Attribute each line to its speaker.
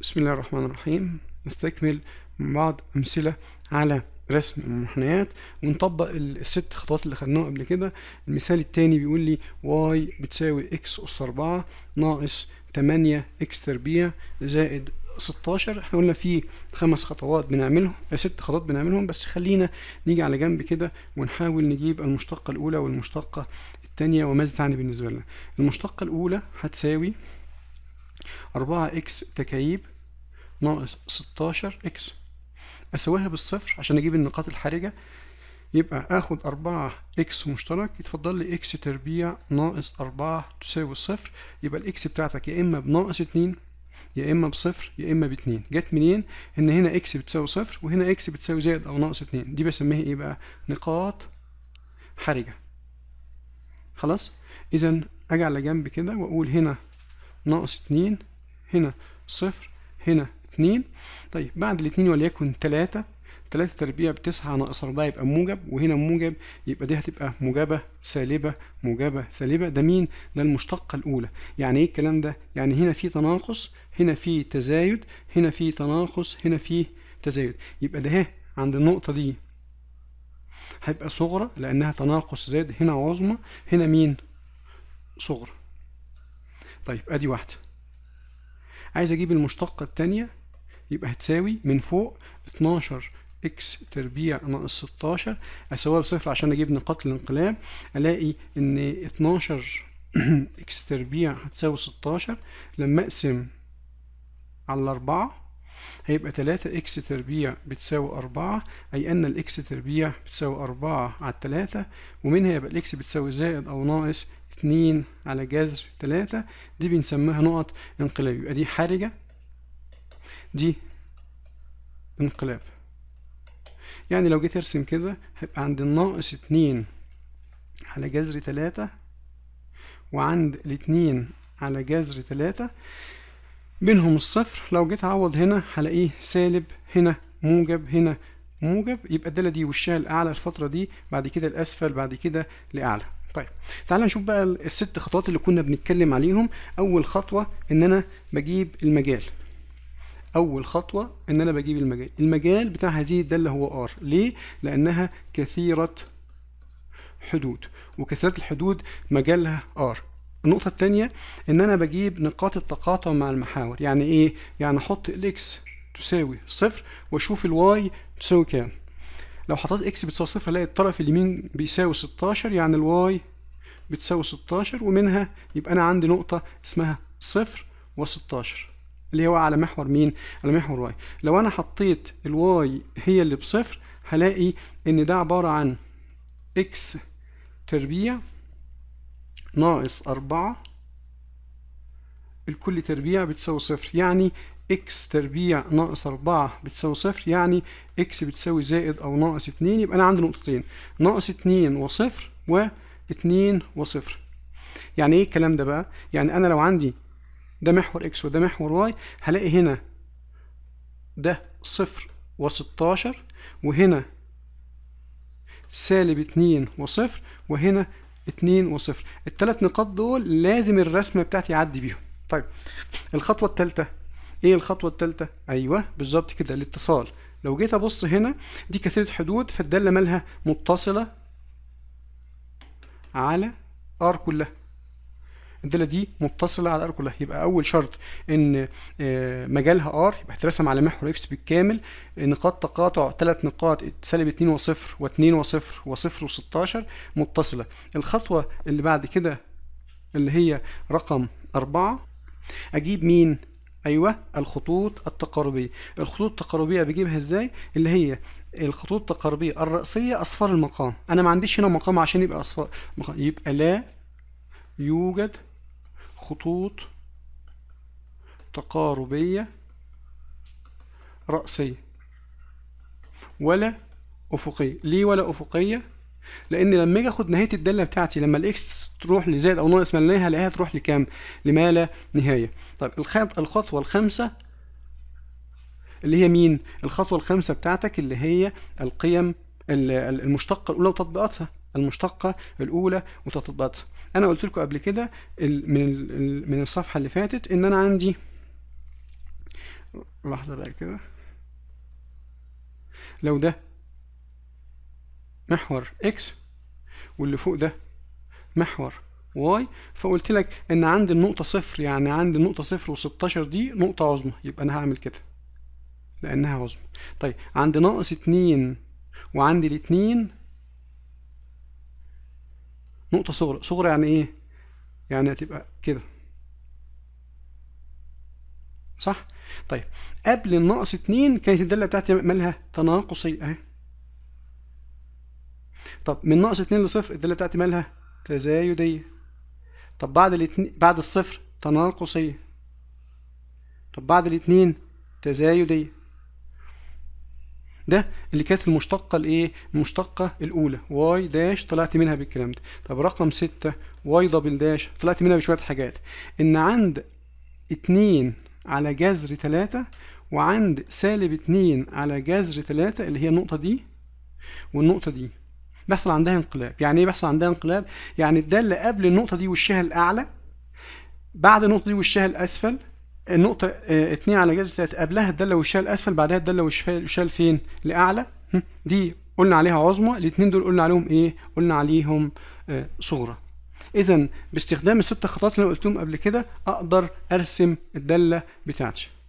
Speaker 1: بسم الله الرحمن الرحيم نستكمل بعض أمثلة على رسم المنحنيات ونطبق الست خطوات اللي خدناها قبل كده المثال التاني بيقول لي y بتساوي x أس 4 ناقص 8 x تربيع زائد 16 احنا قلنا في خمس خطوات بنعملهم آه، ست خطوات بنعملهم بس خلينا نيجي على جنب كده ونحاول نجيب المشتقة الأولى والمشتقة الثانية وماذا تعني بالنسبة لنا المشتقة الأولى هتساوي أربعة إكس تكعيب ناقص ستاشر إكس أساويها بالصفر عشان أجيب النقاط الحرجة يبقى آخد أربعة إكس مشترك يتفضل لي إكس تربيع ناقص أربعة تساوي الصفر يبقى الإكس بتاعتك يا إما بناقص اتنين يا اما بصفر يا اما باتنين جت منين ان هنا اكس بتساوي صفر وهنا اكس بتساوي زائد او ناقص اتنين دي بسميها ايه بقى نقاط حرجه خلاص اذا اجي على جنب كده واقول هنا ناقص اتنين هنا صفر هنا اتنين طيب بعد الاتنين وليكن تلاتة تلاتة تربيع بتسعة ناقص أربعة يبقى موجب وهنا موجب يبقى دي هتبقى موجبة سالبة موجبة سالبة ده مين؟ ده المشتقة الأولى يعني إيه الكلام ده؟ يعني هنا في تناقص هنا في تزايد هنا في تناقص هنا في تزايد يبقى ده عند النقطة دي هيبقى صغرى لأنها تناقص زاد هنا عظمى هنا مين؟ صغرى طيب ادي واحده عايز اجيب المشتقه التانية يبقى هتساوي من فوق 12 اكس تربيع ناقص 16 اساويها بصفر عشان اجيب نقاط الانقلاب الاقي ان 12 اكس تربيع هتساوي 16 لما اقسم على 4 هيبقى 3 اكس تربيع بتساوي 4 اي ان الاكس تربيع بتساوي 4 على 3 ومنها يبقى الاكس بتساوي زائد او ناقص 2 على جذر 3 دي بنسميها نقط انقلاب يبقى دي حرجة دي انقلاب يعني لو جيت ارسم كده هيبقى عند الناقص 2 على جذر 3 وعند الاتنين على جذر 3 بينهم الصفر لو جيت اعوض هنا هلاقيه سالب هنا موجب هنا موجب يبقى الدالة دي وشها الأعلى الفترة دي بعد كده الأسفل بعد كده لأعلى طيب تعال نشوف بقى الست خطوات اللي كنا بنتكلم عليهم اول خطوه ان انا بجيب المجال اول خطوه ان انا بجيب المجال المجال بتاع هذه الداله هو ار ليه لانها كثيره حدود وكثيره الحدود مجالها ار النقطة الثانية إن أنا بجيب نقاط التقاطع مع المحاور، يعني إيه؟ يعني أحط الإكس تساوي صفر وأشوف الواي تساوي كام. لو حطيت اكس بتساوي صفر هلاقي الطرف اليمين بيساوي 16 يعني الواي بتساوي 16 ومنها يبقى انا عندي نقطه اسمها صفر و16 اللي هو على محور مين على محور واي لو انا حطيت الواي هي اللي بصفر هلاقي ان ده عباره عن اكس تربيع ناقص 4 الكل تربيع بتساوي صفر يعني اكس تربيع ناقص 4 بتساوي صفر يعني اكس بتساوي زائد او ناقص 2 يبقى انا عندي نقطتين ناقص 2 وصفر و2 وصفر يعني ايه الكلام ده بقى يعني انا لو عندي ده محور اكس وده محور واي هلاقي هنا ده صفر و16 وهنا سالب 2 وصفر وهنا 2 وصفر الثلاث نقاط دول لازم الرسمه بتاعتي يعدي بيهم طيب الخطوه الثالثه ايه الخطوه الثالثه ايوه بالظبط كده الاتصال لو جيت ابص هنا دي كثيره حدود فالداله مالها متصله على ار كلها الداله دي متصله على ار كلها يبقى اول شرط ان آه، مجالها ار يبقى هترسم على محور اكس بالكامل نقاط تقاطع ثلاث نقاط سالب 2 و0 و2 و0 و0 و16 متصله الخطوه اللي بعد كده اللي هي رقم أربعة أجيب مين ايوه الخطوط التقاربيه الخطوط التقاربيه بجيبها ازاي اللي هي الخطوط التقاربيه الرأسيه اصفار المقام انا ما عنديش هنا مقام عشان يبقى اصفار مقام. يبقى لا يوجد خطوط تقاربيه رأسيه ولا افقيه ليه ولا افقيه لان لما اجي اخد نهايه الداله بتاعتي لما الاكس تروح لزائد او ناقص ملناها الاقيها تروح لكام لما لا نهايه طيب الخطوه الخامسه اللي هي مين الخطوه الخامسه بتاعتك اللي هي القيم المشتقه الاولى وتطبيقاتها المشتقه الاولى وتطبيقاتها انا قلت لكم قبل كده من من الصفحه اللي فاتت ان انا عندي لحظه بقى كده لو ده محور اكس واللي فوق ده محور واي فقلت لك ان عند النقطه صفر يعني عند النقطه صفر و16 دي نقطه عظمى يبقى انا هعمل كده لانها عظمى طيب عند ناقص اتنين وعند الاتنين نقطه صغرى صغرى يعني ايه يعني هتبقى كده صح طيب قبل الناقص اتنين كانت الداله بتاعتي مالها تناقصيه اهي طب من ناقص 2 لصفر الداله بتاعتي مالها؟ تزايديه. طب بعد الاثنين بعد الصفر تناقصيه. طب بعد الاثنين تزايديه. ده اللي كانت المشتقه الايه؟ المشتقه الاولى واي داش طلعت منها بالكلام ده. طب رقم 6 واي دبل داش طلعت منها بشويه حاجات ان عند 2 على جذر 3 وعند سالب 2 على جذر 3 اللي هي النقطه دي والنقطه دي بيحصل عندها انقلاب يعني ايه بيحصل عندها انقلاب يعني الداله قبل النقطه دي وشها الاعلى بعد النقطه دي وشها الاسفل النقطه آه، اتنين على جذر قبلها الداله وشها الاسفل بعدها الداله وشها فين لاعلى دي قلنا عليها عظمى الاثنين دول قلنا عليهم ايه قلنا عليهم آه صغرى اذا باستخدام الست خطوات اللي انا قلتهم قبل كده اقدر ارسم الداله بتاعتي